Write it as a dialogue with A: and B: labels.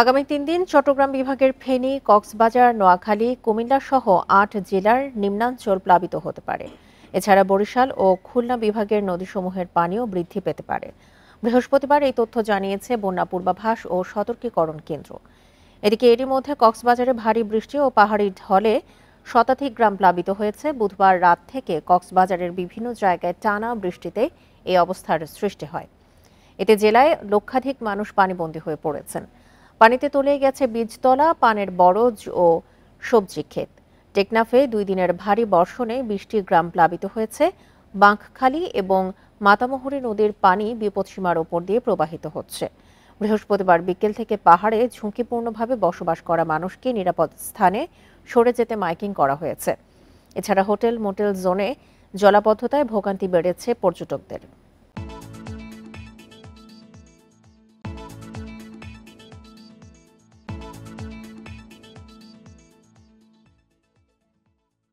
A: আগামী তিন দিন চট্টগ্রাম বিভাগের ফেনী কক্সবাজার নোয়াখালী কুমিল্লা সহ আট জেলার নিম্নাঞ্চল প্লাবিত হতে পারে এছাড়া বরিশাল ও খুলনা বিভাগের নদীসমূহের পানিও বৃদ্ধি পেতে পারে বৃহস্পতিবার এই তথ্য জানিয়েছে বন্যা পূর্বাভাস ও সতর্কীকরণ কেন্দ্র এদিকে এরই মধ্যে কক্সবাজারে ভারী বৃষ্টি ও পাহাড়ি ঢলে শতাধিক গ্রাম প্লাবিত হয়েছে বুধবার রাত থেকে কক্সবাজারের বিভিন্ন জায়গায় টানা বৃষ্টিতে এই অবস্থার সৃষ্টি হয় এতে জেলায় লক্ষাধিক মানুষ পানিবন্দী হয়ে পড়েছেন পানিতে তলে গেছে বীজতলা পানের বরজ ও সবজি ক্ষেত টেকনাফে দুই দিনের ভারী বর্ষণে বৃষ্টি গ্রাম প্লাবিত হয়েছে বাঁকখালী এবং মাতামোহরী নদীর পানি বিপদসীমার ওপর দিয়ে প্রবাহিত হচ্ছে বৃহস্পতিবার বিকেল থেকে পাহাড়ে ঝুঁকিপূর্ণভাবে বসবাস করা মানুষকে নিরাপদ স্থানে সরে যেতে মাইকিং করা হয়েছে এছাড়া হোটেল মোটেল জোনে জলাবদ্ধতায় ভোগান্তি বেড়েছে পর্যটকদের